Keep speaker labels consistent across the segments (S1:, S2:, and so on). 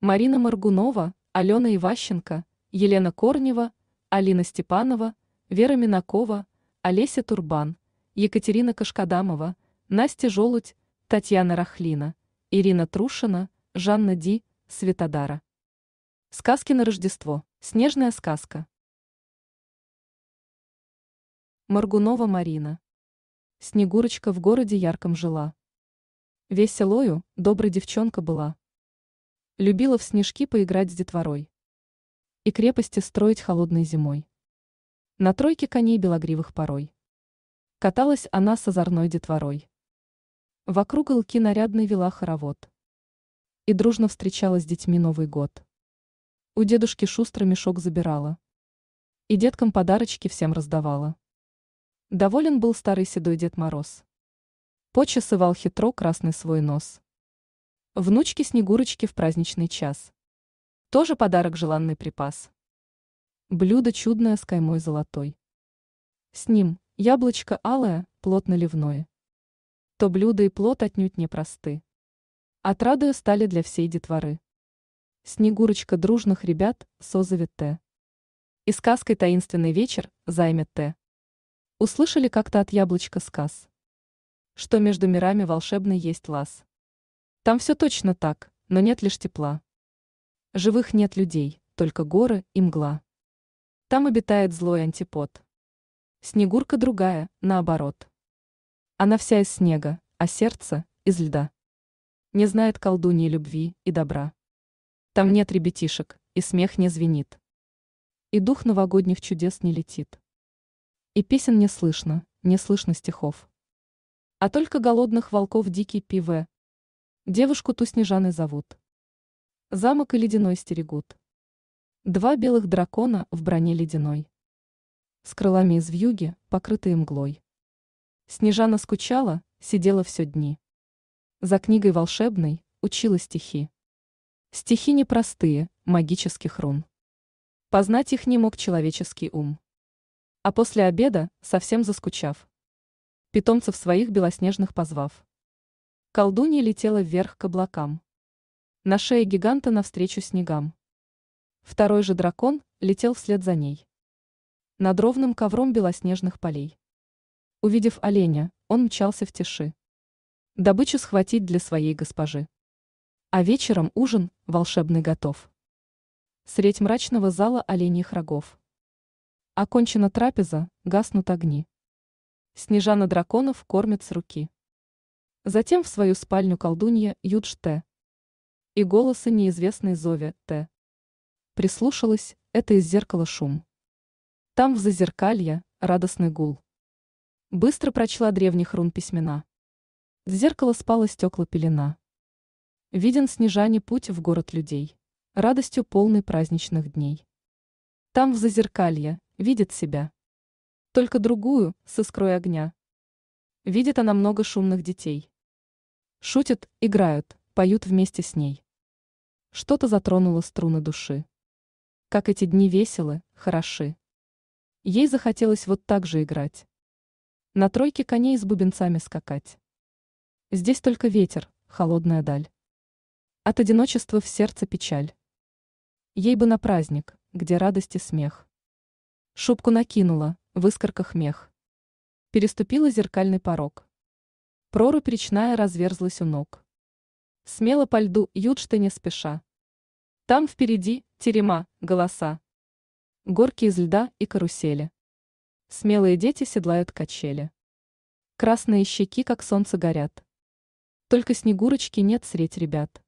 S1: Марина Маргунова, Алена Иващенко, Елена Корнева, Алина Степанова, Вера Минакова, Олеся Турбан, Екатерина Кашкадамова, Настя Желудь, Татьяна Рахлина, Ирина Трушина, Жанна Ди, Светодара. Сказки на Рождество. Снежная сказка. Маргунова Марина. Снегурочка в городе ярком жила. Весь селою доброй девчонка была любила в снежки поиграть с детворой. И крепости строить холодной зимой. На тройке коней белогривых порой. Каталась она с озорной детворой. Вокруг лки нарядный вела хоровод. И дружно встречала с детьми Новый год. У дедушки шустро мешок забирала. И деткам подарочки всем раздавала. Доволен был старый седой Дед Мороз. Почесывал хитро красный свой нос. Внучки Снегурочки в праздничный час. Тоже подарок желанный припас. Блюдо чудное с каймой золотой. С ним яблочко алое, плотно наливное. То блюдо и плод отнюдь непросты. Отрадою стали для всей детворы. Снегурочка дружных ребят созовет Т. И сказкой таинственный вечер займет Т. Услышали как-то от яблочка сказ. Что между мирами волшебный есть лаз. Там все точно так, но нет лишь тепла. Живых нет людей, только горы и мгла. Там обитает злой антипод. Снегурка другая, наоборот. Она вся из снега, а сердце — из льда. Не знает колдуньи любви и добра. Там нет ребятишек, и смех не звенит. И дух новогодних чудес не летит. И песен не слышно, не слышно стихов. А только голодных волков дикий пиве Девушку-ту Снежаны зовут. Замок и ледяной стерегут. Два белых дракона в броне ледяной. С крылами из вьюги, покрытые мглой. Снежана скучала, сидела все дни. За книгой волшебной учила стихи. Стихи непростые, магических рун. Познать их не мог человеческий ум. А после обеда, совсем заскучав, питомцев своих белоснежных позвав, Колдунья летела вверх к облакам. На шее гиганта навстречу снегам. Второй же дракон летел вслед за ней. Над ровным ковром белоснежных полей. Увидев оленя, он мчался в тиши. Добычу схватить для своей госпожи. А вечером ужин волшебный готов. Средь мрачного зала оленьих рогов. Окончена трапеза, гаснут огни. Снежана драконов кормят с руки. Затем в свою спальню колдунья Юдж Т. И голосы неизвестной Зове Т. Прислушалась, это из зеркала шум. Там в зазеркалье радостный гул. Быстро прочла древних рун письмена. С зеркала спала стекла пелена. Виден снежане путь в город людей, радостью полный праздничных дней. Там в зазеркалье видит себя. Только другую, с искрой огня. Видит она много шумных детей. Шутят, играют, поют вместе с ней. Что-то затронуло струны души. Как эти дни веселы, хороши. Ей захотелось вот так же играть. На тройке коней с бубенцами скакать. Здесь только ветер, холодная даль. От одиночества в сердце печаль. Ей бы на праздник, где радость и смех. Шубку накинула, в искорках мех. Переступила зеркальный порог. Прорубь речная разверзлась у ног. Смело по льду Юджты не спеша. Там впереди терема, голоса. Горки из льда и карусели. Смелые дети седлают качели. Красные щеки, как солнце, горят. Только снегурочки нет средь ребят.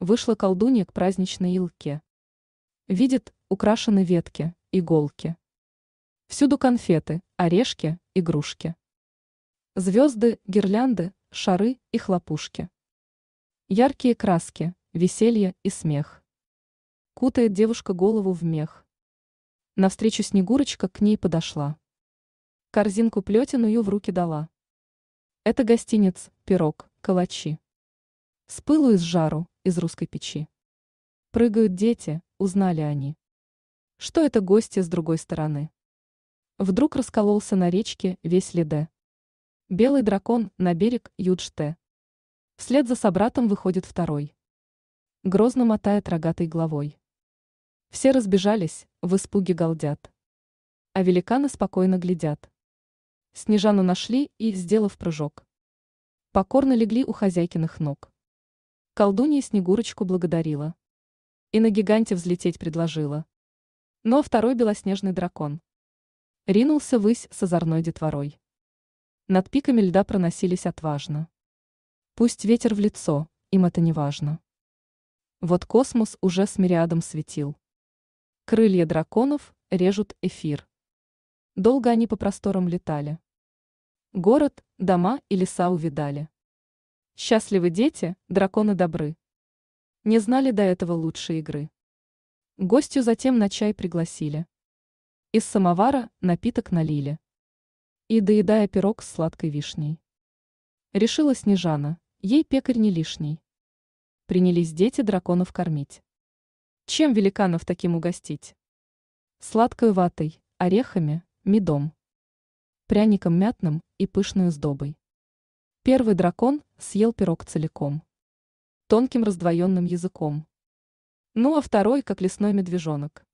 S1: Вышла колдунья к праздничной елке. Видит, украшены ветки, иголки. Всюду конфеты, орешки, игрушки. Звезды, гирлянды, шары и хлопушки. Яркие краски, веселье и смех. Кутает девушка голову в мех. Навстречу Снегурочка к ней подошла. Корзинку плетеную в руки дала. Это гостиниц, пирог, калачи. С пылу и с жару, из русской печи. Прыгают дети, узнали они. Что это гости с другой стороны? Вдруг раскололся на речке весь Лиде. Белый дракон на берег Юджте. Вслед за собратом выходит второй. Грозно мотает рогатой головой. Все разбежались, в испуге галдят. А великаны спокойно глядят. Снежану нашли и, сделав прыжок, покорно легли у хозяйкиных ног. Колдунья Снегурочку благодарила. И на гиганте взлететь предложила. Но второй белоснежный дракон ринулся высь с озорной детворой. Над пиками льда проносились отважно. Пусть ветер в лицо, им это не важно. Вот космос уже с мириадом светил. Крылья драконов режут эфир. Долго они по просторам летали. Город, дома и леса увидали. Счастливы дети, драконы добры. Не знали до этого лучшей игры. Гостю затем на чай пригласили. Из самовара напиток налили и доедая пирог с сладкой вишней. Решила Снежана, ей пекарь не лишний. Принялись дети драконов кормить. Чем великанов таким угостить? Сладкой ватой, орехами, медом, пряником мятным и пышной сдобой. Первый дракон съел пирог целиком. Тонким раздвоенным языком. Ну а второй, как лесной медвежонок.